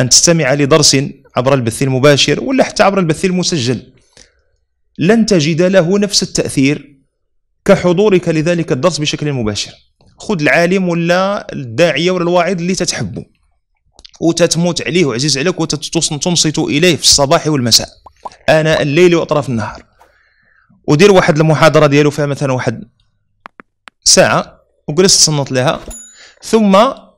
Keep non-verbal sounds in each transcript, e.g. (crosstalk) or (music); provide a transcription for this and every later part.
أن تستمع لدرس عبر البث المباشر ولا حتى عبر البث المسجل لن تجد له نفس التأثير كحضورك لذلك الدرس بشكل مباشر خذ العالم ولا الداعية ولا الواعظ اللي تتحبه وتتموت عليه وعزيز عليك وتنصت إليه في الصباح والمساء آناء الليل وأطراف النهار ودير واحد المحاضرة ديالو فيها مثلا واحد ساعة وجلس تصنت لها ثم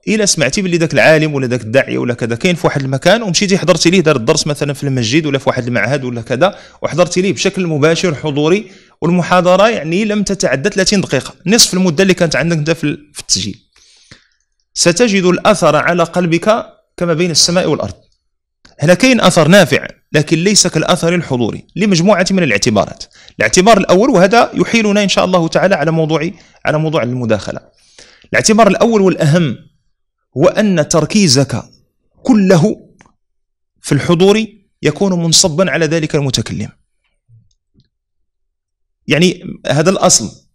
الا سمعتي باللي ذاك العالم ولا ذاك الداعيه ولا كذا كاين في واحد المكان ومشيتي حضرتي ليه دار الدرس مثلا في المسجد ولا في واحد المعهد ولا كذا وحضرتي ليه بشكل مباشر حضوري والمحاضره يعني لم تتعدى 30 دقيقه نصف المده اللي كانت عندك انت في التسجيل ستجد الاثر على قلبك كما بين السماء والارض هنا كاين اثر نافع لكن ليس كالاثر الحضوري لمجموعه من الاعتبارات الاعتبار الاول وهذا يحيلنا ان شاء الله تعالى على موضوع على موضوع المداخله الاعتبار الاول والاهم هو أن تركيزك كله في الحضور يكون منصبا على ذلك المتكلم يعني هذا الأصل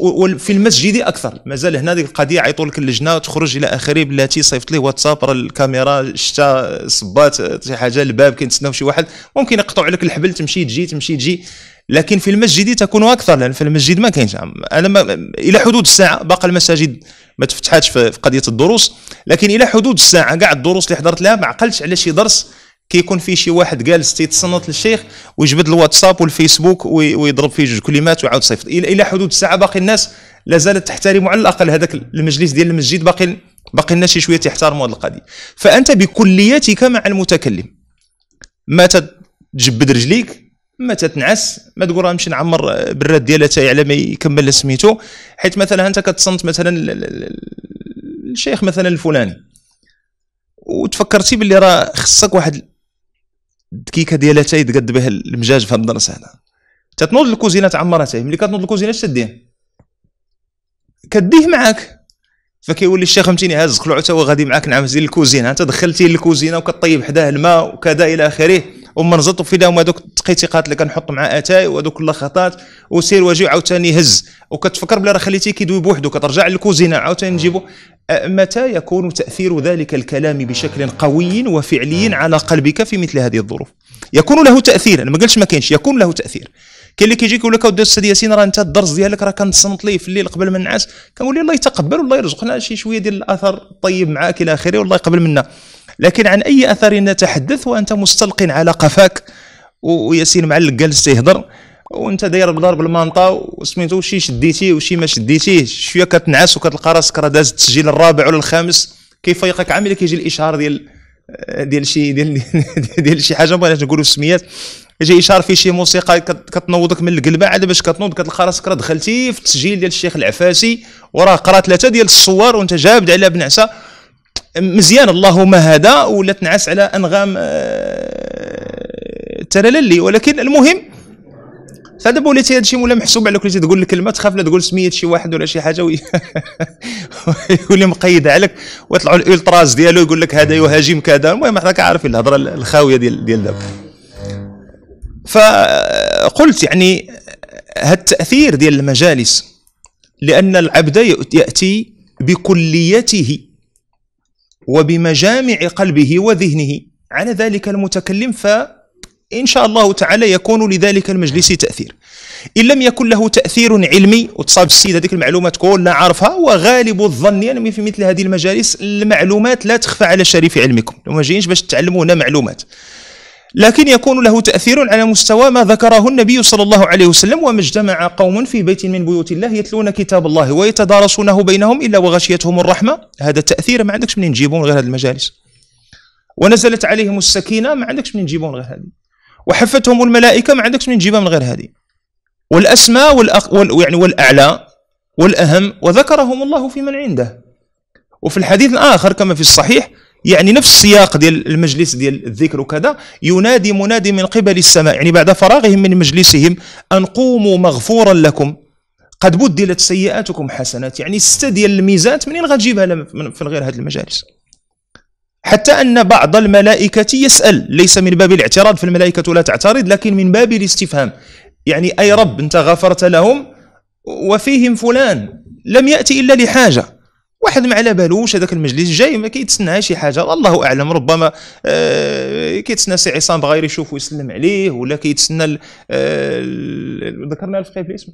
وفي المسجد اكثر مازال هنا ديك القضيه عيطوا لك اللجنه تخرج الى اخره بلاتي صيفط لي واتساب راه الكاميرا شتا صبات شي حاجه الباب كيتسناو شي واحد ممكن يقطعوا عليك الحبل تمشي تجي تمشي تجي لكن في المسجد تكون اكثر لان في المسجد ما كاينش انا ما الى حدود الساعه باقي المساجد ما تفتحاتش في قضيه الدروس لكن الى حدود الساعه كاع الدروس اللي حضرت لها ما عقلتش على شي درس كيكون فيه شي واحد جالس تيتصنت للشيخ ويجبد الواتساب والفيسبوك ويضرب فيه جوج كلمات ويعاود صيفط الى حدود الساعه باقي الناس لا زالت تحترم على الاقل هذاك المجلس ديال المسجد باقي باقي الناس شي شويه تيحترموا هذه القضيه فانت بكليتك مع المتكلم ما تجبد رجليك ما تتنعس ما تقول راه نمشي نعمر آه، براد ديالها تاعي على ما يكمل سميتو حيت مثلا انت كتصنت مثلا الشيخ مثلا الفلاني وتفكرتي باللي راه خصك واحد الدكيكه ديالها تاي تقد به المجاج في هاد الدرس تتنوض الكوزينه تعمرها تاي ملي كتنوض الكوزينه اش تديه كديه معاك فكيولي الشيخ فهمتيني هاز قلعو تا هو غادي معاك نعم زين الكوزينه انت دخلتي للكوزينه وكطيب حداه الماء وكذا الى اخره وما نزطو في داهم هذوك التقيتيقات اللي كنحط مع اتاي وهذوك اللخطات وسير واجي عاوتاني هز وكتفكر بلا راه خليتيه كيدوي بوحدو كترجع للكوزينه عاوتاني نجيبو متى يكون تاثير ذلك الكلام بشكل قوي وفعلي على قلبك في مثل هذه الظروف يكون له تاثير انا ما قلتش ما كاينش يكون له تاثير كاين اللي كيجيك يقول لك اودي استاذ ياسين راه انت الدرس ديالك راه كنصمت ليه في الليل قبل ما ننعس كنقول الله يتقبل والله يرزقنا شي شويه ديال الاثر الطيب معاك الى اخره والله يقبل منا لكن عن أي أثر نتحدث وأنت مستلق على قفاك وياسين معلق جالس تيهضر وانت داير بدار بالمنطه وسميتو شي شديتيه وشي ما شديتيه شويه كتنعس وكتلقى راسك راه داز التسجيل الرابع ولا الخامس كيفيقك عامل كيجي الاشهار ديال ديال شي ديال (laughs) ديال شي حاجه بغيت نقولوا السميات يجي اشهار فيه شي موسيقى كتنوضك من القلبه عاد باش كتنوض كتلقى راسك راه دخلتي في التسجيل ديال الشيخ العفاسي وراه قرا ثلاثه ديال الصور وانت جابد على بنعسه مزيان اللهم هذا ولا تنعس على انغام آه، ترللي ولكن المهم هذا وليتي هذا الشيء ولا محسوب على وليتي تقول الكلمه تخاف لا تقول سميه شي واحد ولا شي حاجه (laughs) ويولي مقيد عليك ويطلعوا الالتراز ديالو يقول لك هذا يهاجم كذا المهم حنا كعارفين الهضره الخاويه ديال ديال دابا فقلت يعني هذا التاثير ديال المجالس لان العبد ياتي بكليته وبمجامع قلبه وذهنه على ذلك المتكلم فإن شاء الله تعالى يكون لذلك المجلس تأثير إن لم يكن له تأثير علمي وتصاب السيد هذيك المعلومات كلها عارفها وغالب الظن يعني في مثل هذه المجالس المعلومات لا تخفى على شريف علمكم لما جايينش باش تعلمونا معلومات لكن يكون له تأثير على مستوى ما ذكره النبي صلى الله عليه وسلم وما اجتمع قوم في بيت من بيوت الله يتلون كتاب الله ويتدارسونه بينهم إلا وغشيتهم الرحمة هذا التأثير ما عندكش منين نجيبون غير هذه المجالس ونزلت عليهم السكينة ما عندكش منين نجيبون غير هذه وحفتهم الملائكة ما عندكش منين تجيبها من غير هذه والأسماء والأق... وال... يعني والأعلى والأهم وذكرهم الله في من عنده وفي الحديث الآخر كما في الصحيح يعني نفس السياق ديال المجلس ديال الذكر وكذا ينادي منادي من قبل السماء يعني بعد فراغهم من مجلسهم ان قوموا مغفورا لكم قد بدلت سيئاتكم حسنات يعني ستة ديال الميزات منين غتجيبها من غير هذه المجالس حتى أن بعض الملائكة يسأل ليس من باب الاعتراض في الملائكة لا تعترض لكن من باب الاستفهام يعني أي رب أنت غفرت لهم وفيهم فلان لم يأتي إلا لحاجة واحد ما على بالوش هذاك المجلس جاي ما كيتسنى شي حاجه الله اعلم ربما آه، كيتسنى سي عصام بغا يشوف ويسلم عليه ولا كيتسنى آه، ذكرنا الفقيه بالاسم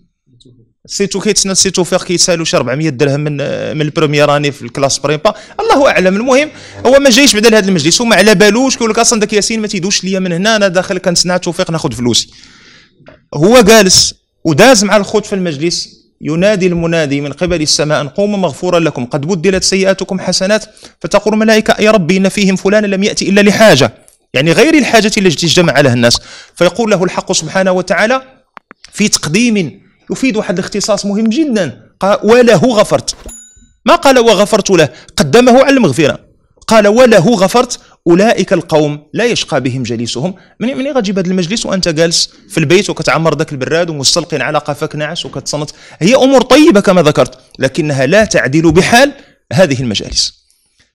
سي تو كيتسنى سي توفيق كيتسالو شي 400 درهم من آه، من البروميير في الكلاس بريبا الله اعلم المهم هو ما جايش بعدا لهذا المجلس وما على بالوش كيقول لك اصلا ذاك ياسين ما تيدوش ليا من هنا انا داخل كنتسنى توفيق ناخذ فلوسي هو جالس وداز مع الخوت في المجلس ينادي المنادي من قبل السماء أن قوموا مغفورا لكم قد بدلت سيئاتكم حسنات فتقول الملائكة يا ربي إن فيهم فلانا لم يأتي إلا لحاجة يعني غير الحاجة التي اجتمع عليها الناس فيقول له الحق سبحانه وتعالى في تقديم يفيد واحد الاختصاص مهم جدا قال وله غفرت ما قال وغفرت له قدمه على المغفرة قال وله غفرت اولئك القوم لا يشقى بهم جليسهم من من إيه غتجيب هذا المجلس وانت جالس في البيت وكتعمر ذاك البراد ومستلقين على قفاك نعس وكتصنت هي امور طيبه كما ذكرت لكنها لا تعدل بحال هذه المجالس